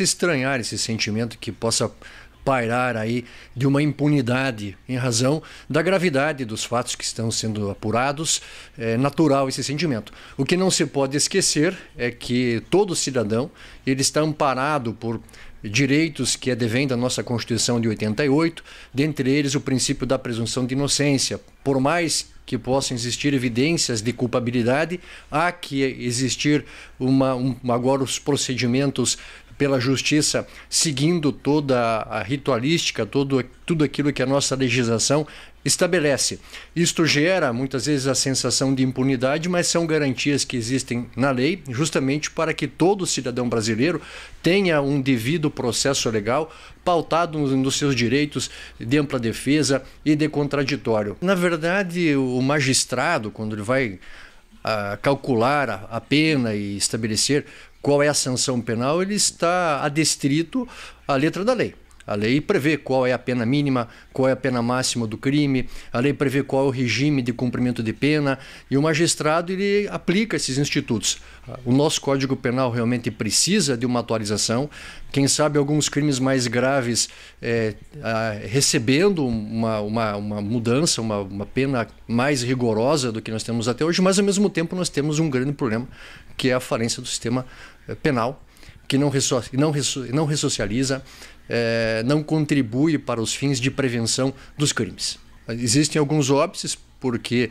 se estranhar esse sentimento que possa pairar aí de uma impunidade em razão da gravidade dos fatos que estão sendo apurados. É natural esse sentimento. O que não se pode esquecer é que todo cidadão ele está amparado por direitos que advêm é da nossa Constituição de 88, dentre eles o princípio da presunção de inocência. Por mais que possam existir evidências de culpabilidade, há que existir uma, um, agora os procedimentos pela justiça, seguindo toda a ritualística, todo, tudo aquilo que a nossa legislação estabelece. Isto gera muitas vezes a sensação de impunidade, mas são garantias que existem na lei, justamente para que todo cidadão brasileiro tenha um devido processo legal pautado nos seus direitos de ampla defesa e de contraditório. Na verdade, o magistrado, quando ele vai ah, a calcular a pena e estabelecer qual é a sanção penal, ele está adstrito à letra da lei. A lei prevê qual é a pena mínima, qual é a pena máxima do crime, a lei prevê qual é o regime de cumprimento de pena e o magistrado ele aplica esses institutos. O nosso Código Penal realmente precisa de uma atualização. Quem sabe alguns crimes mais graves é, recebendo uma, uma, uma mudança, uma, uma pena mais rigorosa do que nós temos até hoje, mas ao mesmo tempo nós temos um grande problema que é a falência do sistema eh, penal, que não, resso, não, resso, não ressocializa, é, não contribui para os fins de prevenção dos crimes. Existem alguns óbices, porque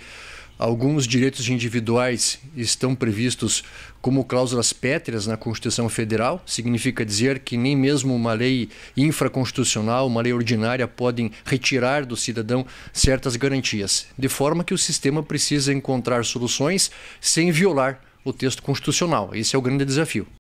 alguns direitos individuais estão previstos como cláusulas pétreas na Constituição Federal, significa dizer que nem mesmo uma lei infraconstitucional, uma lei ordinária podem retirar do cidadão certas garantias, de forma que o sistema precisa encontrar soluções sem violar o texto constitucional. Esse é o grande desafio.